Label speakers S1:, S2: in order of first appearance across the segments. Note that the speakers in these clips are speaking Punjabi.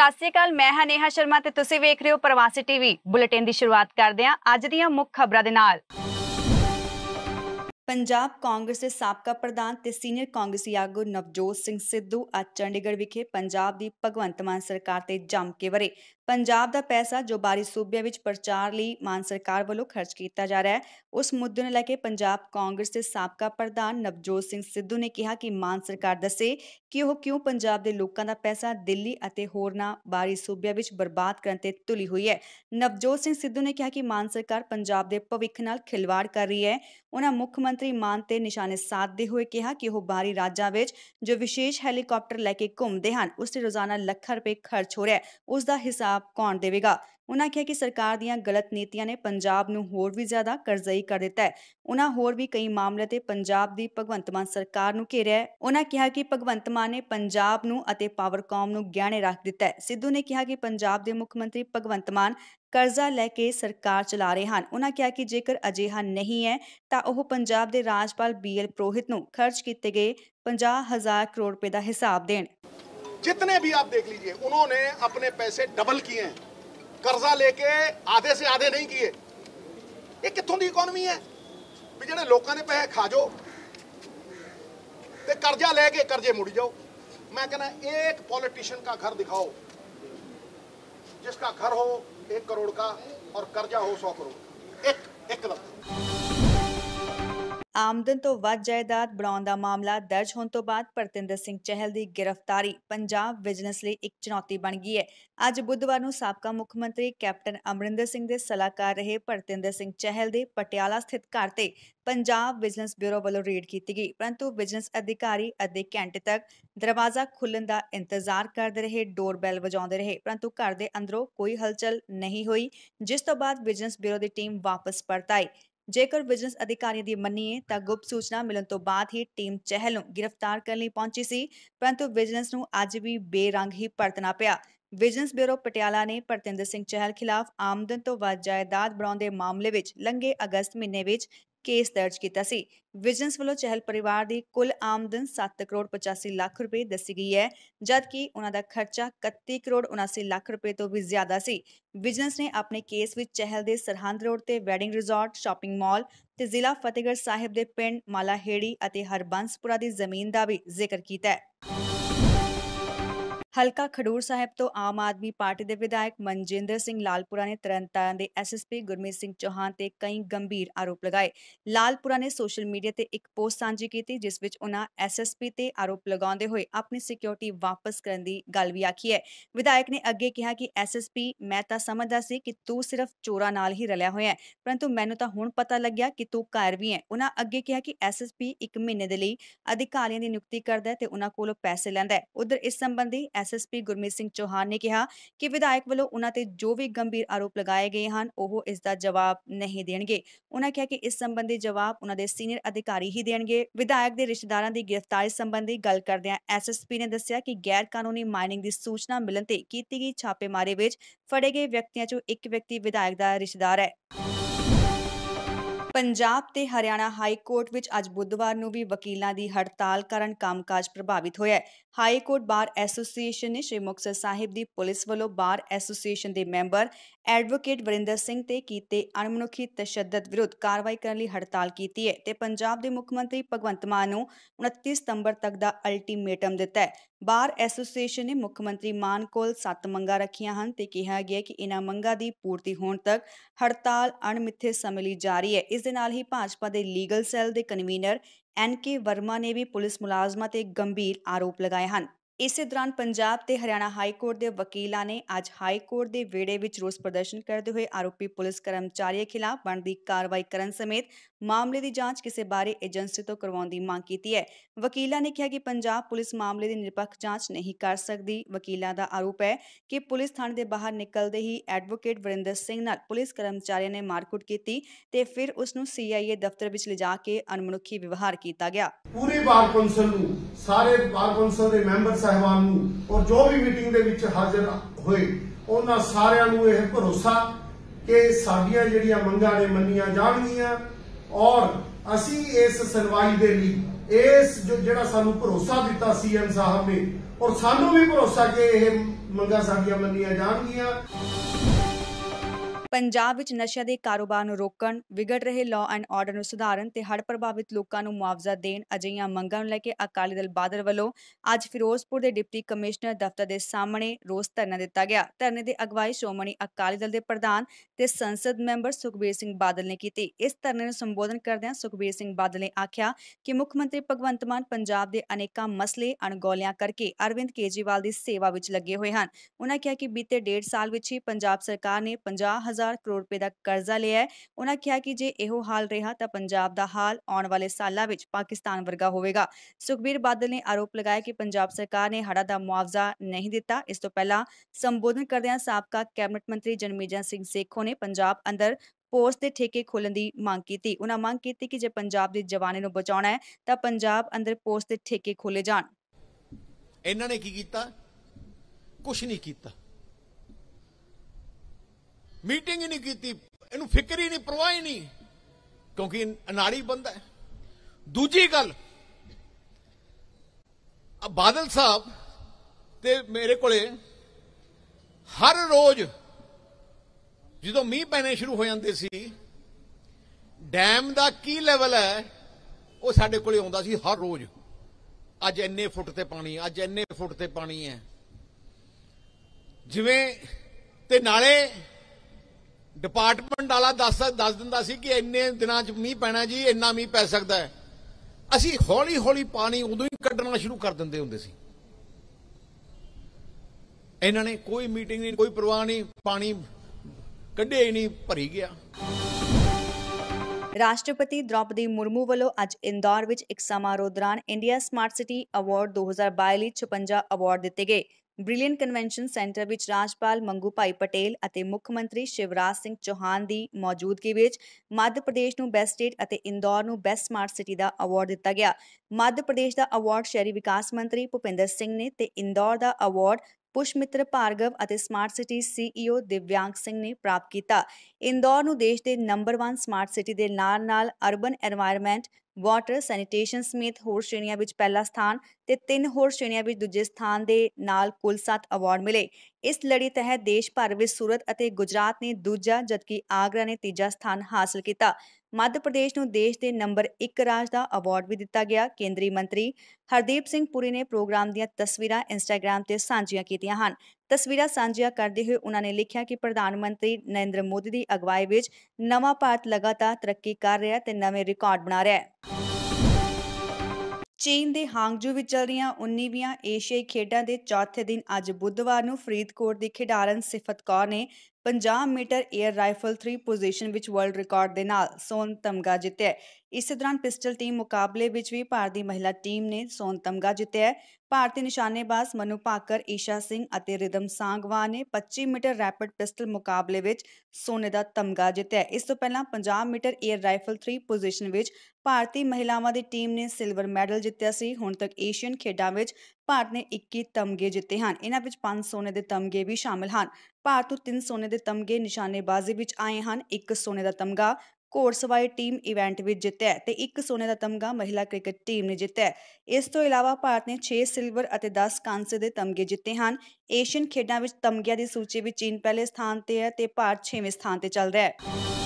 S1: ਸਤਿ ਸ੍ਰੀ ਅਕਾਲ ਮੈਂ ਹਾਂ ਨੇਹਾ ਸ਼ਰਮਾ ਤੇ ਤੁਸੀਂ ਵੇਖ ਰਹੇ ਹੋ ਪ੍ਰਵਾਸੀ ਟੀਵੀ ਬੁਲੇਟਿਨ ਦੀ ਸ਼ੁਰੂਆਤ ਕਰਦੇ ਹਾਂ ਅੱਜ ਦੀਆਂ ਮੁੱਖ ਖਬਰਾਂ ਦੇ ਨਾਲ ਪੰਜਾਬ ਕਾਂਗਰਸ ਦੇ ਸਾਬਕਾ ਪ੍ਰਧਾਨ ਤੇ ਸੀਨੀਅਰ ਕਾਂਗਰਸੀ ਆਗੂ ਨਵਜੋਤ ਸਿੰਘ ਸਿੱਧੂ ਅੱਜ ਚੰਡੀਗੜ੍ਹ ਵਿਖੇ ਪੰਜਾਬ ਦੀ ਭਗਵੰਤ ਮਾਨ ਸਰਕਾਰ ਤੇ ਜੰਮ ਕੇ ਵਰੇ ਪੰਜਾਬ ਦਾ ਪੈਸਾ ਜੋ ਬਾਰੀ ਸੂਬਿਆਂ ਵਿੱਚ ਪ੍ਰਚਾਰ ਲਈ ਮਾਨ ਸਰਕਾਰ ਵੱਲੋਂ ਖਰਚ ਕੀਤਾ ਜਾ ਰਿਹਾ ਹੈ ਉਸ ਮੁੱਦੇ ਨੂੰ ਲੈ ਕੇ ਪੰਜਾਬ ਕਾਂਗਰਸ ਦੇ ਸਾਬਕਾ ਪ੍ਰਧਾਨ ਨਵਜੋਤ ਸਿੰਘ ਸਿੱਧੂ ਨੇ ਕਿਹਾ ਕਿ ਮਾਨ ਸਰਕਾਰ ਦੱਸੇ ਕਿ ਉਹ ਕਿਉਂ ਪੰਜਾਬ ਦੇ ਲੋਕਾਂ ਦਾ ਪੈਸਾ ਦਿੱਲੀ ਅਤੇ ਹੋਰਨਾਂ ਬਾਹਰੀ ਸੂਬਿਆਂ ਵਿੱਚ ਬਰਬਾਦ ਕਰਨ ਤੇ ਤੁਲੀ ਹੋਈ ਹੈ ਨਵਜੋਤ ਸਿੰਘ ਸਿੱਧੂ ਨੇ ਕਿਹਾ ਕਿ ਮਾਨ ਸਰਕਾਰ ਪੰਜਾਬ ਦੇ ਭਵਿੱਖ ਨਾਲ ਖਿਲਵਾੜ ਕਰ ਰਹੀ ਹੈ ਉਹਨਾਂ ਮੁੱਖ ਮੰਤਰੀ ਮਾਨ ਤੇ ਨਿਸ਼ਾਨੇ ਸਾਧਦੇ ਹੋਏ ਕਿਹਾ ਕਿ ਉਹ ਬਾਹਰੀ ਰਾਜਾਂ ਵਿੱਚ ਜੋ ਵਿਸ਼ੇਸ਼ ਹੈਲੀਕਾਪਟਰ ਲੈ ਕੇ ਘੁੰਮਦੇ ਹਨ ਉਸ ਤੇ ਰੋਜ਼ਾਨਾ ਲੱਖਾਂ ਰੁਪਏ ਖਰਚ ਹੋ ਰਿਹਾ ਹੈ ਉਸ ਦਾ ਹਿਸਾਬ ਕੌਣ ਦੇਵੇਗਾ ਉਹਨਾਂ ਕਿਹਾ ਕਿ ਸਰਕਾਰ ਦੀਆਂ ਗਲਤ ਨੀਤੀਆਂ ਨੇ ਪੰਜਾਬ ਨੂੰ ਹੋਰ ਵੀ ਜ਼ਿਆਦਾ ਕਰਜ਼ਈ ਕਰ ਦਿੱਤਾ ਹੈ ਉਹਨਾਂ ਹੋਰ ਵੀ ਕਈ ਮਾਮਲੇ ਤੇ ਪੰਜਾਬ ਦੀ ਭਗਵੰਤ ਮਾਨ ਸਰਕਾਰ ਨੂੰ ਘੇਰਿਆ ਹੈ ਉਹਨਾਂ ਕਿਹਾ ਕਿ ਭਗਵੰਤ ਮਾਨ ਨੇ ਪੰਜਾਬ ਨੂੰ ਅਤੇ ਪਾਵਰਕਾਮ ਨੂੰ ਗਹਿਣੇ ਰੱਖ ਦਿੱਤਾ ਹੈ ਸਿੱਧੂ ਨੇ ਕਿਹਾ ਕਿ ਪੰਜਾਬ ਦੇ ਮੁੱਖ ਮੰਤਰੀ ਭਗਵੰਤ ਮਾਨ ਕਰਜ਼ਾ ਲੈ ਕੇ ਸਰਕਾਰ ਚਲਾ ਰਹੇ ਹਨ ਉਹਨਾਂ ਕਿਹਾ ਕਿ ਜੇਕਰ ਅਜਿਹਾ ਨਹੀਂ ਹੈ ਤਾਂ ਉਹ ਪੰਜਾਬ ਦੇ ਰਾਜਪਾਲ ਬੀਐਲ ਪ੍ਰੋਹਿਤ ਨੂੰ ਖਰਚ ਕੀਤੇ ਗਏ 50000 ਕਰੋੜ ਰੁਪਏ ਦਾ ਹਿਸਾਬ ਦੇਣ ਵੀ ਆਪ ਦੇਖ ਲੀਜੀਏ ਉਹਨਾਂ ਨੇ ਆਪਣੇ ਪੈਸੇ ਡਬਲ ਕੀਏ ਹਨ ਕਰਜ਼ਾ ਲੈ ਕੇ ਆਧੇ ਸੇ ਆਧੇ ਨਹੀਂ ਕੀਏ ਇਹ ਕਿੱਥੋਂ ਦੀ ਇਕਨੋਮੀ ਹੈ ਵੀ ਜਿਹੜੇ ਲੋਕਾਂ ਦੇ ਪੈਸੇ ਖਾ ਜੋ ਤੇ ਕਰਜ਼ਾ ਲੈ ਕੇ ਕਰਜ਼ੇ ਮੁੜ ਜਾਓ ਮੈਂ ਕਹਿੰਦਾ ਇੱਕ एक ਦਾ ਘਰ ਦਿਖਾਓ ਜਿਸ ਦਾ ਘਰ ਹੋ 1 ਕਰੋੜ ਦਾ ਔਰ ਕਰਜ਼ਾ ਹੋ 100 ਕਰੋੜ ਇੱਕ ਇੱਕ लफ्ज ਆਮਦਨ ਤੋਂ ਵੱਧ ਜਾਇਦਾਦ ਬਣਾਉਣ ਦਾ ਮਾਮਲਾ ਦਰਜ ਹੋਣ ਤੋਂ ਬਾਅਦ ਪਰਤਿੰਦਰ ਸਿੰਘ ਚਹਿਲ ਦੀ ਗ੍ਰਿਫਤਾਰੀ ਪੰਜਾਬ ਬਿਜ਼ਨਸ ਲਈ ਇੱਕ ਚੁਣੌਤੀ ਬਣ ਗਈ ਹੈ ਅੱਜ ਬੁੱਧਵਾਰ ਨੂੰ ਸਾਬਕਾ ਮੁੱਖ ਮੰਤਰੀ ਕੈਪਟਨ ਅਮਰਿੰਦਰ ਸਿੰਘ ਦੇ ਸਲਾਹਕਾਰ ਰਹੇ ਪਰਤਿੰਦਰ ਸਿੰਘ ਚਹਿਲ ਦੇ ਪਟਿਆਲਾ ਸਥਿਤ ਘਰ ਤੇ ਪੰਜਾਬ ਬਿਜ਼ਨਸ ਬਿਊਰੋ ਵੱਲੋਂ ਰੇਡ ਕੀਤੀ ਗਈ ਪਰੰਤੂ ਬਿਜ਼ਨਸ ਅਧਿਕਾਰੀ ਅੱਧੇ ਘੰਟੇ ਤੱਕ ਦਰਵਾਜ਼ਾ ਖੁੱਲਣ ਦਾ ਇੰਤਜ਼ਾਰ ਕਰਦੇ ਰਹੇ ਡੋਰਬੈਲ ਵਜਾਉਂਦੇ ਰਹੇ ਪਰੰਤੂ ਘਰ ਦੇ ਅੰਦਰੋਂ ਕੋਈ ਹਲਚਲ ਨਹੀਂ ਹੋਈ ਜਿਸ ਤੋਂ ਬਾਅਦ ਬਿਜ਼ਨਸ ਬਿਊਰੋ ਦੀ ਟੀਮ ਵਾਪਸ ਪਰਤ ਆਈ ਜੇਕਰ ਬਿਜ਼ਨਸ ਅਧਿਕਾਰੀਆਂ ਦੀ ਮੰਨੀਏ ਤਾਂ ਗੁਪਤ ਸੂਚਨਾ ਮਿਲਣ ਤੋਂ ਬਾਅਦ ਹੀ ਟੀਮ ਚਹਿਲ ਨੂੰ ਗ੍ਰਿਫਤਾਰ ਕਰਨ ਲਈ ਪਹੁੰਚੀ ਸੀ ਪਰੰਤੂ ਬਿਜ਼ਨਸ ਨੂੰ ਅੱਜ ਵੀ ਬੇਰੰਗ ਹੀ ਪਰਤਣਾ ਪਿਆ ਬਿਜ਼ਨਸ ਬਿਊਰੋ ਪਟਿਆਲਾ ਨੇ ਪਰਤਿੰਦਰ ਸਿੰਘ ਚਹਿਲ ਖਿਲਾਫ ਆਮਦਨ ਤੋਂ ਵੱਧ ਜਾਇਦਾਦ ਬਣਾਉਣ ਦੇ ਮਾਮਲੇ ਵਿੱਚ ਲੰਘੇ ਅਗਸਤ ਮਹੀਨੇ ਵਿੱਚ ਕੇਸ ਦਰਜ ਕੀਤਾ ਸੀ ਵਿਜਨਸ ਵੱਲੋਂ ਚਹਿਲ ਪਰਿਵਾਰ ਦੀ ਕੁੱਲ ਆਮਦਨ 7 ਕਰੋੜ 85 ਲੱਖ ਰੁਪਏ ਦੱਸੀ ਗਈ ਹੈ ਜਦਕਿ ਉਹਨਾਂ ਦਾ ਖਰਚਾ 31 ਕਰੋੜ 79 ਲੱਖ ਰੁਪਏ ਤੋਂ ਵੀ ਜ਼ਿਆਦਾ ਸੀ ਵਿਜਨਸ ਨੇ ਆਪਣੇ ਕੇਸ ਵਿੱਚ ਚਹਿਲ ਦੇ ਸਰਹੰਦ ਰੋਡ ਤੇ ਵੈਡਿੰਗ ਰਿਜ਼ੋਰਟ ਸ਼ਾਪਿੰਗ ਮਾਲ ਤੇ ਜ਼ਿਲ੍ਹਾ ਫਤਿਹਗੜ੍ਹ ਸਾਹਿਬ ਦੇ ਪਿੰਡ ਮਾਲਾਹੇੜੀ ਅਤੇ ਹਰਬੰਸਪੁਰਾ ਦੀ ਜ਼ਮੀਨ ਦਾ ਵੀ ਜ਼ਿਕਰ ਕੀਤਾ ਹੈ ਹਲਕਾ ਖਡੂਰ ਸਾਹਿਬ ਤੋਂ ਆਮ ਆਦਮੀ ਪਾਰਟੀ ਦੇ ਵਿਧਾਇਕ ਮਨਜਿੰਦਰ ਸਿੰਘ ਲਾਲਪੁਰਾ ਨੇ ਤਰਨਤਾਰਨ ਦੇ ਐਸਐਸਪੀ ਗੁਰਮੀਤ ਸਿੰਘ ਚੌਹਾਨ ਤੇ ਕਈ ਗੰਭੀਰ ਆਰੋਪ ਲਗਾਏ ਲਾਲਪੁਰਾ ਨੇ ਸੋਸ਼ਲ ਮੀਡੀਆ ਤੇ ਇੱਕ ਪੋਸਟ ਸਾਂਝੀ ਕੀਤੀ ਜਿਸ ਵਿੱਚ ਉਹਨਾਂ ਐਸਐਸਪੀ ਤੇ ਆਰੋਪ ਲਗਾਉਂਦੇ ਹੋਏ ਆਪਣੀ ਸਿਕਿਉਰਿਟੀ ਵਾਪਸ ਕਰਨ ਦੀ ਗੱਲ ਵੀ ਆਖੀ ਹੈ ਵਿਧਾਇਕ ਨੇ ਅੱਗੇ ਕਿਹਾ ਕਿ ਐਸਐਸਪੀ ਮੈਂ ਤਾਂ ਸਮਝਦਾ ਸੀ ਕਿ ਤੂੰ ਸਿਰਫ ਚੋਰਾ ਨਾਲ ਹੀ ਰਲਿਆ ਹੋਇਆ ਹੈ ਪਰੰਤੂ ਮੈਨੂੰ ਤਾਂ ਹੁਣ ਪਤਾ ਲੱਗਿਆ ਕਿ ਤੂੰ ਘਰ ਵੀ ਹੈ ਉਹਨਾਂ ਅੱਗੇ ਕਿਹਾ ਕਿ ਐਸਐਸਪੀ 1 ਮਹੀਨੇ ਦੇ ਲਈ ਅਧਿਕਾਰੀਆਂ ਦੀ ਨਿਯੁਕਤੀ ਕਰਦਾ ਹੈ ਤੇ ਉਹਨਾਂ ਕੋਲੋਂ ਪੈਸੇ ਲੈਂਦਾ ਹੈ ਉਧਰ ਇਸ ਸੰਬੰਧੀ ਐਸਐਸਪੀ ਗੁਰਮੀਤ ਸਿੰਘ ਚੋਹਾਨ ਨੇ ਕਿਹਾ ਕਿ ਵਿਧਾਇਕ ਵੱਲੋਂ ਉਹਨਾਂ ਤੇ ਜੋ ਵੀ ਗੰਭੀਰ ਆਰੋਪ ਲਗਾਏ ਗਏ ਹਨ ਉਹ ਇਸ ਦਾ ਜਵਾਬ ਨਹੀਂ ਦੇਣਗੇ ਉਹਨਾਂ ਕਿਹਾ ਕਿ ਇਸ ਸੰਬੰਧੀ ਜਵਾਬ ਉਹਨਾਂ ਦੇ ਸੀਨੀਅਰ ਅਧਿਕਾਰੀ ਹੀ ਦੇਣਗੇ ਵਿਧਾਇਕ ਦੇ ਰਿਸ਼ਤੇਦਾਰਾਂ ਦੀ ਗ੍ਰਿਫਤਾਰੀ ਸੰਬੰਧੀ ਗੱਲ ਕਰਦਿਆਂ ਐਸਐਸਪੀ ਨੇ ਦੱਸਿਆ ਕਿ ਗੈਰ ਕਾਨੂੰਨੀ ਮਾਈਨਿੰਗ ਦੀ ਸੂਚਨਾ ਮਿਲਣ ਤੇ ਕੀਤੀ ਗਈ ਛਾਪੇਮਾਰੀ ਵਿੱਚ ਫੜੇ ਗਏ ਵਿਅਕਤੀਆਂ ਚੋਂ ਇੱਕ ਵਿਅਕਤੀ ਵਿਧਾਇਕ ਦਾ ਰਿਸ਼ਤੇਦਾਰ ਹੈ ਪੰਜਾਬ ਤੇ ਹਰਿਆਣਾ ਹਾਈ ਕੋਰਟ ਵਿੱਚ ਅੱਜ ਬੁੱਧਵਾਰ ਨੂੰ ਵੀ ਵਕੀਲਾਂ ਦੀ ਹੜਤਾਲ ਕਾਰਨ ਕੰਮਕਾਜ ਪ੍ਰਭਾਵਿਤ ਹੋਇਆ ਹੈ ਹਾਈ ਕੋਰਟ ਬਾਰ ਐਸੋਸੀਏਸ਼ਨ ਨੇ ਸ਼੍ਰੀ ਮੁਕਤਸਰ ਸਾਹਿਬ ਦੀ ਪੁਲਿਸ ਵੱਲੋਂ ਬਾਰ ਐਸੋਸੀਏਸ਼ਨ ਦੇ ਮੈਂਬਰ ਐਡਵੋਕੇਟ ਵਰਿੰਦਰ ਸਿੰਘ ਤੇ ਕੀਤੇ ਅਣਮਨੁੱਖੀ ਤਸ਼ੱਦਦ ਵਿਰੁੱਧ ਕਾਰਵਾਈ ਕਰਨ ਲਈ ਹੜਤਾਲ ਕੀਤੀ ਹੈ ਤੇ ਪੰਜਾਬ ਦੇ ਮੁੱਖ ਮੰਤਰੀ ਭਗਵੰਤ ਮਾਨ ਨੂੰ 29 ਸਤੰਬਰ ਤੱਕ ਦਾ ਅਲਟੀਮੇਟਮ ਦਿੱਤਾ ਹੈ ਬਾਰ ਐਸੋਸੀਏਸ਼ਨ ਨੇ ਮੁੱਖ ਮੰਤਰੀ ਮਾਨ ਕੋਲ ਸੱਤ ਮੰਗਾਂ ਰੱਖੀਆਂ ਹਨ ਤੇ ਕਿਹਾ ਗਿਆ ਕਿ ਇਹਨਾਂ ਮੰਗਾਂ ਦੀ ਪੂਰਤੀ ਹੋਣ ਤੱਕ ਹੜਤਾਲ ਅਣਮਿੱਥੇ ਸਮੇਂ ਲਈ ਜਾਰੀ ਹੈ ਇਸ ਦੇ ਨਾਲ ਹੀ ਭਾਜਪਾ ਦੇ ਲੀਗਲ ਸੈੱਲ ਦੇ ਕਨਵੀਨਰ ਐਨ ਕੇ ਵਰਮਾ ਨੇ ਵੀ ਪੁਲਿਸ ਮੁਲਾਜ਼ਮਾਂ ਤੇ ਗੰਭੀਰ ਆਰੋਪ ਲਗਾਏ ਹਨ ਇਸੇ ਦੌਰਾਨ ਪੰਜਾਬ ਤੇ ਹਰਿਆਣਾ ਹਾਈ ਕੋਰਟ ਦੇ ਵਕੀਲਾਂ ਨੇ ਅੱਜ ਹਾਈ ਕੋਰਟ ਦੇ ਵਿੜੇ ਵਿੱਚ ਰੋਸ ਪ੍ਰਦਰਸ਼ਨ ਕਰਦੇ ਹੋਏ ਆਰੋਪੀ ਪੁਲਿਸ ਕਰਮਚਾਰੀਆਂ ਖਿਲਾਫ ਬਣਦੀ ਕਾਰਵਾਈ ਕਰਨ ਸਮੇਤ ਮਾਮਲੇ ਦੀ ਜਾਂਚ ਕਿਸੇ ਬਾਰੇ ਏਜੰਸੀ ਤੋਂ ਕਰਵਾਉਣ ਦੀ ਮੰਗ ਕੀਤੀ ਹੈ ਵਕੀਲਾਂ ਨੇ ਕਿਹਾ ਕਿ ਪੰਜਾਬ ਪੁਲਿਸ ਮਾਮਲੇ ਦੀ ਨਿਰਪੱਖ ਜਾਂਚ ਨਹੀਂ ਕਰ ਸਕਦੀ ਵਕੀਲਾਂ ਦਾ ਆਰੋਪ ਹੈ ਕਿ ਪੁਲਿਸ ਥਾਣੇ ਦੇ ਬਾਹਰ ਨਿਕਲਦੇ ਹੀ ਐਡਵੋਕੇਟ ਵਰਿੰਦਰ ਸਿੰਘ ਨਾਲ ਪੁਲਿਸ ਕਰਮਚਾਰੀਆਂ ਨੇ ਮਾਰਕੁੱਟ ਕੀਤੀ ਤੇ ਫਿਰ ਉਸ ਨੂੰ ਸੀਆਈਏ ਦਫ਼ਤਰ ਵਿੱਚ ਲਿਜਾ ਕੇ ਅਨਮਨੁੱਖੀ ਵਿਵਹਾਰ ਕੀਤਾ ਗਿਆ ਪੂਰੇ ਬਾਰ ਕੌਂਸਲ ਨੂੰ ਸਾਰੇ ਬਾਰ ਕੌਂਸਲ ਦੇ ਮੈਂਬਰ ਸਾਹਿਬਾਨ ਨੂੰ ਔਰ ਜੋ ਵੀ ਮੀਟਿੰਗ ਦੇ ਵਿੱਚ ਹਾਜ਼ਰ ਹੋਏ ਉਹਨਾਂ ਸਾਰਿਆਂ ਨੂੰ ਇਹ ਭਰੋਸਾ ਕਿ ਸਾਡੀਆਂ ਜਿਹੜੀਆਂ ਮੰਗਾਂ ਨੇ ਮੰਨੀਆਂ ਜਾਣਗੀਆਂ ਔਰ ਅਸੀਂ ਇਸ ਸੁਣਵਾਈ ਦੇ ਲਈ ਇਸ ਜਿਹੜਾ ਸਾਨੂੰ ਭਰੋਸਾ ਦਿੱਤਾ ਸੀਐਮ ਸਾਹਿਬ ਨੇ ਔਰ ਸਾਨੂੰ ਵੀ ਭਰੋਸਾ ਕਿ ਇਹ ਮੰਗਾਂ ਸਾਡੀਆਂ ਮੰਨੀਆਂ ਜਾਣਗੀਆਂ ਪੰਜਾਬ ਵਿੱਚ ਨਸ਼ਿਆਂ ਦੇ ਕਾਰੋਬਾਰ ਨੂੰ ਰੋਕਣ ਵਿਗੜ ਰਹੇ ਲਾਅ ਐਂਡ ਆਰਡਰ ਨੂੰ ਸੁਧਾਰਨ ਤੇ ਹੜ ਪ੍ਰਭਾਵਿਤ ਲੋਕਾਂ ਨੂੰ ਮੁਆਵਜ਼ਾ ਦੇਣ ਅਜਿਹੀਆਂ ਮੰਗਾਂ ਨੂੰ ਲੈ ਕੇ ਅਕਾਲੀ ਦਲ ਬਾਦਲ ਵੱਲੋਂ ਅੱਜ ਫਿਰੋਜ਼ਪੁਰ ਦੇ ਡਿਪਟੀ ਕਮਿਸ਼ਨਰ ਦਫ਼ਤਰ ਦੇ ਸਾਹਮਣੇ ਰੋਸ ਧਰਨਾ ਦਿੱਤਾ ਗਿਆ ਧਰਨੇ ਦੀ ਅਗਵਾਈ ਸ਼੍ਰੋਮਣੀ ਅਕਾਲੀ ਦਲ ਦੇ ਪ੍ਰਧਾਨ ਤੇ ਸੰਸਦ ਮੈਂਬਰ ਸੁਖਬੀਰ ਸਿੰਘ ਬਾਦਲ ਨੇ ਕੀਤੀ ਇਸ ਧਰਨੇ ਨੂੰ ਸੰਬੋਧਨ ਕਰਦਿਆਂ ਸੁਖਬੀਰ ਸਿੰਘ ਬਾਦਲ ਨੇ ਆਖਿਆ ਕਿ ਮੁੱਖ ਮੰਤਰੀ ਭਗਵੰਤ ਮਾਨ ਪੰਜਾਬ ਦੇ ਅਨੇਕਾਂ ਮਸਲੇ ਅਣਗੋਲਿਆਂ ਕਰਕੇ ਅਰਵਿੰਦ ਕੇਜੀਵਾਲ ਦੀ ਸੇਵਾ ਵਿੱਚ ਲੱਗੇ ਹੋਏ ਹਨ ਉਹਨਾਂ ਕਿਹਾ ਕਿ ਬੀਤੇ ਡੇਢ ਸਾਲ ਵਿੱਚ ਹੀ ਪੰਜਾਬ ਸਰਕਾਰ ਨੇ 50 2000 ਕਰੋੜ ਰੁਪਏ ਦਾ ਕਰਜ਼ਾ ਲਿਆ ਹੈ ਉਹਨਾਂ ਕਿਹਾ ਕਿ ਜੇ ਇਹੋ ਹਾਲ ਰਿਹਾ ਤਾਂ ਪੰਜਾਬ ਦਾ ਹਾਲ ਆਉਣ ਵਾਲੇ ਸਾਲਾਂ ਵਿੱਚ ਪਾਕਿਸਤਾਨ ਵਰਗਾ ਹੋਵੇਗਾ ਸੁਖਬੀਰ ਬਾਦਲ ਨੇ ਆਰੋਪ ਲਗਾਇਆ ਕਿ ਪੰਜਾਬ ਸਰਕਾਰ ਨੇ ਹੜਾ ਦਾ ਮੁਆਵਜ਼ਾ ਨਹੀਂ ਦਿੱਤਾ ਇਸ ਤੋਂ ਪਹਿਲਾਂ ਸੰਬੋਧਨ ਕਰਦਿਆਂ ਸਾਬਕਾ ਕੈਬਨਿਟ ਮੰਤਰੀ ਜਨਮੇਜਾ ਸਿੰਘ ਸੇਖੋ ਨੇ ਪੰਜਾਬ ਅੰਦਰ ਪੋਸਟ ਦੇ ਠੇਕੇ ਖੋਲਣ ਦੀ ਮੰਗ ਕੀਤੀ ਉਹਨਾਂ ਮੰਗ ਕੀਤੀ ਕਿ ਜੇ ਪੰਜਾਬ ਦੇ ਜਵਾਨਾਂ ਨੂੰ ਬਚਾਉਣਾ ਹੈ ਤਾਂ ਪੰਜਾਬ ਅੰਦਰ ਪੋਸਟ ਦੇ ਠੇਕੇ ਖੋਲੇ ਜਾਣ ਇਹਨਾਂ ਨੇ ਕੀ ਕੀਤਾ ਕੁਝ ਨਹੀਂ ਕੀਤਾ ਮੀਟਿੰਗ ਹੀ ਨਹੀਂ ਕੀਤੀ ਇਹਨੂੰ ਫਿਕਰ ਹੀ ਨਹੀਂ ਪਰਵਾਹ ਹੀ ਨਹੀਂ ਕਿਉਂਕਿ ਅਨਾੜੀ ਬੰਦਾ ਹੈ ਦੂਜੀ ਗੱਲ ਆ ਬਾਦਲ ਸਾਹਿਬ ਤੇ ਮੇਰੇ ਕੋਲੇ ਹਰ ਰੋਜ਼ ਜਦੋਂ ਮੀਂਹ ਪੈਣੇ ਸ਼ੁਰੂ ਹੋ ਜਾਂਦੇ ਸੀ ਡੈਮ ਦਾ ਕੀ ਲੈਵਲ ਹੈ ਉਹ ਸਾਡੇ ਕੋਲੇ ਆਉਂਦਾ ਸੀ ਹਰ ਰੋਜ਼ ਅੱਜ ਇੰਨੇ ਫੁੱਟ ਤੇ ਪਾਣੀ ਅੱਜ ਇੰਨੇ ਫੁੱਟ ਤੇ ਪਾਣੀ ਹੈ ਜਿਵੇਂ ਤੇ ਨਾਲੇ ਡਿਪਾਰਟਮੈਂਟ ਵਾਲਾ ਦੱਸ ਦੱਸ ਦਿੰਦਾ ਸੀ ਕਿ ਇੰਨੇ ਦਿਨਾਂ 'ਚ ਮੀਂਹ ਪੈਣਾ ਜੀ ਇੰਨਾ ਮੀਂਹ ਪੈ ਸਕਦਾ ਹੈ ਅਸੀਂ ਹੌਲੀ-ਹੌਲੀ ਪਾਣੀ ਉਦੋਂ ਹੀ ਕੱਢਣਾ ਸ਼ੁਰੂ ਕਰ ਦਿੰਦੇ ਹੁੰਦੇ ਸੀ ਇਹਨਾਂ ਨੇ ਕੋਈ ਮੀਟਿੰਗ ਨਹੀਂ ਕੋਈ ਪ੍ਰਵਾਹ ਨਹੀਂ ਪਾਣੀ ਕੱਢਿਆ ਹੀ ਨਹੀਂ ਭਰੀ ਗਿਆ ਰਾਸ਼ਟਰਪਤੀ ਦ੍ਰੌਪਦੀ ਮੁਰਮੂ ਵੱਲੋਂ ਅੱਜ ਇੰਦੌਰ ਵਿੱਚ ਇੱਕ ਸਮਾਰੋਹ ਦੌਰਾਨ ਇੰਡੀਆ ਸਮਾਰਟ ਸਿਟੀ ਅਵਾਰਡ 2022 ਲਈ 56 ਅਵਾਰਡ ਦਿੱਤੇ ਗਏ ਬ੍ਰਿਲੀਅੰਟ ਕਨਵੈਨਸ਼ਨ ਸੈਂਟਰ ਵਿੱਚ ਰਾਜਪਾਲ ਮੰਗੂ ਭਾਈ ਪਟੇਲ ਅਤੇ ਮੁੱਖ ਮੰਤਰੀ ਸ਼ਿਵਰਾਜ ਸਿੰਘ ਚੌਹਾਨ ਦੀ ਮੌਜੂਦਗੀ ਵਿੱਚ ਮੱਧ ਪ੍ਰਦੇਸ਼ ਨੂੰ ਬੈਸਟ ਸਟੇਟ ਅਤੇ ਇੰਦੌਰ ਨੂੰ ਬੈਸਟ ਸਮਾਰਟ ਸਿਟੀ ਦਾ ਅਵਾਰਡ ਦਿੱਤਾ ਗਿਆ ਮੱਧ ਪ੍ਰਦੇਸ਼ ਦਾ ਅਵਾਰਡ ਸ਼ਹਿਰੀ ਵਿਕਾਸ ਮੰਤਰੀ ਭੁਪਿੰਦਰ ਸਿੰਘ ਨੇ ਤੇ ਇੰਦੌਰ ਦਾ ਅਵਾਰਡ ਪੁਸ਼ ਮਿੱਤਰ ਭਾਰਗਵ ਅਤੇ smart city CEO Divyang Singh ਨੇ ਪ੍ਰਾਪਤ ਕੀਤਾ ਇੰਦੌਰ ਨੂੰ ਦੇਸ਼ ਦੇ ਨੰਬਰ 1 ਸਮਾਰਟ ਸਿਟੀ ਦੇ ਨਾਲ ਨਾਲ ਅਰਬਨ এনवायरमेंट ਵਾਟਰ ਸੈਨੀਟੇਸ਼ਨ ਸਮੇਤ ਹੋਰ ਸ਼੍ਰੇਣੀਆਂ ਵਿੱਚ ਪਹਿਲਾ ਸਥਾਨ ਤੇ ਤਿੰਨ ਹੋਰ ਸ਼੍ਰੇਣੀਆਂ ਵਿੱਚ ਦੂਜੇ ਸਥਾਨ ਦੇ ਨਾਲ ਕੁੱਲ 7 ਅਵਾਰਡ ਮਿਲੇ ਇਸ ਲੜੀ ਤਹਿਤ ਦੇਸ਼ ਭਰ ਵਿੱਚ ਸੂਰਤ ਅਤੇ ਗੁਜਰਾਤ ਨੇ ਦੂਜਾ ਜਦਕਿ ਆਗਰਾ ਨੇ ਤੀਜਾ ਸਥਾਨ ਹਾਸਲ ਕੀਤਾ ਮੱਧ ਪ੍ਰਦੇਸ਼ ਨੂੰ ਦੇਸ਼ ਦੇ ਨੰਬਰ 1 ਰਾਜ ਦਾ ਅਵਾਰਡ ਵੀ ਦਿੱਤਾ ਗਿਆ ਕੇਂਦਰੀ ਮੰਤਰੀ ਹਰਦੀਪ ਸਿੰਘ ਪੁਰੀ ਨੇ ਪ੍ਰੋਗਰਾਮ ਦੀਆਂ ਤਸਵੀਰਾਂ ਇੰਸਟਾਗ੍ਰam ਤੇ ਸਾਂਝੀਆਂ ਕੀਤੀਆਂ ਹਨ ਤਸਵੀਰਾਂ ਸਾਂਝੀਆਂ ਕਰਦੇ ਹੋਏ ਉਹਨਾਂ ਨੇ ਲਿਖਿਆ ਕਿ ਪ੍ਰਧਾਨ ਮੰਤਰੀ ਨਰਿੰਦਰ ਮੋਦੀ ਦੀ ਅਗਵਾਈ ਵਿੱਚ ਨਵਾਂ ਭਾਰਤ ਲਗਾਤਾਰ ਤਰੱਕੀ ਕਰ ਰਿਹਾ ਤੇ ਨਵੇਂ ਰਿਕਾਰਡ ਬਣਾ ਰਿਹਾ ਹੈ ਚੀਨ ਦੇ ਹਾਂਗਜੂ ਵਿੱਚ ਚੱਲ ਰਹੀਆਂ 19ਵੀਆਂ ਏਸ਼ੀਆਈ ਖੇਡਾਂ ਦੇ ਚੌਥੇ ਦਿਨ ਅੱਜ ਬੁੱਧਵਾਰ ਨੂੰ ਫਰੀਦਕੋਟ ਦੇ ਖਿਡਾਰਨ ਸਿਫਤ ਕੌਰ ਨੇ 50 ਮੀਟਰ 에어 ਰਾਈਫਲ 3 ਪੋਜੀਸ਼ਨ ਵਿੱਚ ਵਰਲਡ ਰਿਕਾਰਡ ਦੇ ਨਾਲ ਸੋਨ ਤਮਗਾ ਜਿੱਤਿਆ ਇਸੇ ਦੌਰਾਨ ਪਿਸਟਲ ਟੀਮ ਮੁਕਾਬਲੇ ਵਿੱਚ ਵੀ ਭਾਰਤੀ ਮਹਿਲਾ ਟੀਮ ਨੇ ਸੋਨ ਤਮਗਾ ਜਿੱਤਿਆ ਭਾਰਤੀ ਨਿਸ਼ਾਨੇਬਾਜ਼ ਮਨੂ ਪਾਕਰ ਈਸ਼ਾ ਸਿੰਘ ਅਤੇ ਰਿਦਮ ਸਾਂਗਵਾ ਨੇ 25 ਮੀਟਰ ਰੈਪਿਡ ਪਿਸਟਲ ਮੁਕਾਬਲੇ ਵਿੱਚ ਸੋਨੇ ਦਾ ਤਮਗਾ ਜਿੱਤਿਆ ਇਸ ਤੋਂ ਪਹਿਲਾਂ 50 ਮੀਟਰ 에어 ਰਾਈਫਲ 3 ਪੋਜੀਸ਼ਨ ਵਿੱਚ ਭਾਰਤੀ ਮਹਿਲਾਵਾਂ ਦੀ ਟੀਮ ਨੇ ਸਿਲਵਰ ਮੈਡਲ ਜਿੱਤਿਆ ਸੀ ਹੁਣ ਤੱਕ ਏਸ਼ੀਅਨ ਖੇਡਾਂ ਵਿੱਚ ਭਾਰਤ ਨੇ 21 ਤਮਗੇ ਜਿੱਤੇ ਹਨ ਇਹਨਾਂ ਵਿੱਚ 5 ਸੋਨੇ ਦੇ ਤਮਗੇ ਵੀ ਸ਼ਾਮਲ ਹਨ ਭਾਰਤ ਤੋਂ 3 ਸੋਨੇ ਦੇ ਤਮਗੇ ਨਿਸ਼ਾਨੇਬਾਜ਼ੀ ਵਿੱਚ ਆਏ ਹਨ 1 ਸੋਨੇ ਦਾ ਤਮਗਾ ਘੋੜਸਵਾਈ ਟੀਮ ਇਵੈਂਟ ਵਿੱਚ ਜਿੱਤਿਆ ਤੇ ਇੱਕ ਸੋਨੇ ਦਾ ਤਮਗਾ ਮਹਿਲਾ ਕ੍ਰਿਕਟ ਟੀਮ ਨੇ ਜਿੱਤਿਆ ਇਸ ਤੋਂ ਇਲਾਵਾ ਭਾਰਤ ਨੇ 6 ਸਿਲਵਰ ਅਤੇ 10 ਕਾਂਸੇ ਦੇ ਤਮਗੇ ਜਿੱਤੇ ਹਨ ਏਸ਼ੀਅਨ ਖੇਡਾਂ ਵਿੱਚ ਤਮਗਿਆਂ ਦੀ ਸੂਚੀ ਵਿੱਚ ਚੀਨ ਪਹਿਲੇ ਸਥਾਨ ਤੇ ਹੈ ਤੇ ਭਾਰਤ 6ਵੇਂ ਸਥਾਨ ਤੇ ਚੱਲ ਰਿਹਾ ਹੈ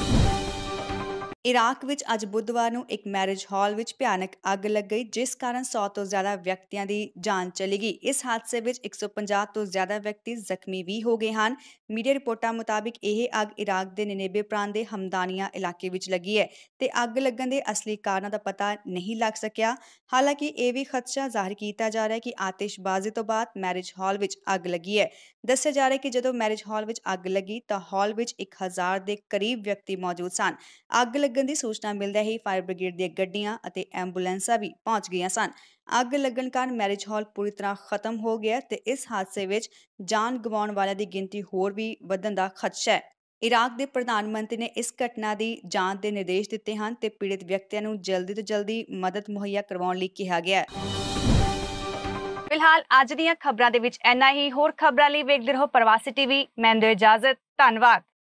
S1: ਇਰਾਕ ਵਿੱਚ ਅੱਜ ਬੁੱਧਵਾਰ ਨੂੰ ਇੱਕ ਮੈਰਿਜ ਹਾਲ ਵਿੱਚ ਭਿਆਨਕ ਅੱਗ ਲੱਗ ਗਈ ਜਿਸ ਕਾਰਨ 100 ਤੋਂ ਜ਼ਿਆਦਾ ਵਿਅਕਤੀਆਂ ਦੀ ਜਾਨ ਚਲੀ ਗਈ ਇਸ ਹਾਦਸੇ ਵਿੱਚ 150 ਤੋਂ ਜ਼ਿਆਦਾ ਵਿਅਕਤੀ ਜ਼ਖਮੀ ਵੀ ਹੋ ਗਏ ਹਨ ਮੀਡੀਆ ਰਿਪੋਰਟਾਂ ਮੁਤਾਬਕ ਇਹ ਅੱਗ ਇਰਾਕ ਦੇ ਨਿਨੇਬੇ ਪ੍ਰਾਂਤ ਦੇ ਹਮਦਾਨੀਆਂ ਇਲਾਕੇ ਵਿੱਚ ਲੱਗੀ ਹੈ ਤੇ ਅੱਗ ਲੱਗਣ ਦੇ ਅਸਲੀ ਕਾਰਨਾਂ ਦਾ ਪਤਾ ਨਹੀਂ ਲੱਗ ਸਕਿਆ ਹਾਲਾਂਕਿ ਇਹ ਵੀ ਖਦਸ਼ਾ ਜ਼ਾਹਰ ਕੀਤਾ ਜਾ ਰਿਹਾ ਹੈ ਕਿ ਆਤਿਸ਼ਬਾਜ਼ੀ ਤੋਂ ਬਾਅਦ ਮੈਰਿਜ ਹਾਲ ਵਿੱਚ ਅੱਗ ਲੱਗੀ ਹੈ ਦੱਸਿਆ ਜਾ ਰਿਹਾ ਹੈ ਕਿ ਜਦੋਂ ਮੈਰਿਜ ਹਾਲ ਵਿੱਚ ਅੱਗ ਲੱਗੀ ਤਾਂ ਹਾਲ ਵਿੱਚ 1000 ਦੇ ਕਰੀਬ ਵਿਅਕਤੀ ਮੌਜੂਦ ਸਨ ਅੱਗ ਲੱਗਣ ਦੀ ਸੂਚਨਾ ਮਿਲਦਿਆਂ ਹੀ ਫਾਇਰ ਬ੍ਰਿਗੇਡ ਦੀਆਂ ਗੱਡੀਆਂ ਅਤੇ ਐਂਬੂਲੈਂਸਾਂ ਵੀ ਪਹੁੰਚ ਗਈਆਂ ਸਨ ਅੱਗ ਲੱਗਣ ਕਾਰਨ ਮੈਰਿਜ ਹਾਲ ਪੂਰੀ ਤਰ੍ਹਾਂ ਖਤਮ ਹੋ ਗਿਆ ਤੇ ਇਸ ਹਾਦਸੇ ਵਿੱਚ ਜਾਨ ਗਵਾਉਣ ਵਾਲਿਆਂ ਦੀ ਗਿਣਤੀ ਹੋਰ ਵੀ ਵਧਣ ਦਾ ਖਦਸ਼ਾ ਹੈ ਇਰਾਕ ਦੇ ਪ੍ਰਧਾਨ ਮੰਤਰੀ ਨੇ ਇਸ ਘਟਨਾ ਦੀ ਜਾਂਚ ਦੇ ਨਿਰਦੇਸ਼ ਦਿੱਤੇ ਹਨ ਤੇ ਪੀੜਿਤ ਵਿਅਕਤੀਆਂ ਨੂੰ ਜਲਦੀ ਤੋਂ ਜਲਦੀ ਮਦਦ ਮੁਹੱਈਆ ਕਰਵਾਉਣ ਲਈ ਕਿਹਾ ਗਿਆ ਹੈ ਫਿਲਹਾਲ ਅੱਜ ਦੀਆਂ ਖਬਰਾਂ ਦੇ ਵਿੱਚ ਐਨਾ ਹੀ ਹੋਰ ਖਬਰਾਂ ਲਈ ਵੇਖਦੇ ਰਹੋ ਪ੍ਰਵਾਸੀ ਟੀਵੀ ਮੈਂ ਦੇ ਇਜਾਜ਼ਤ ਧੰਨਵਾਦ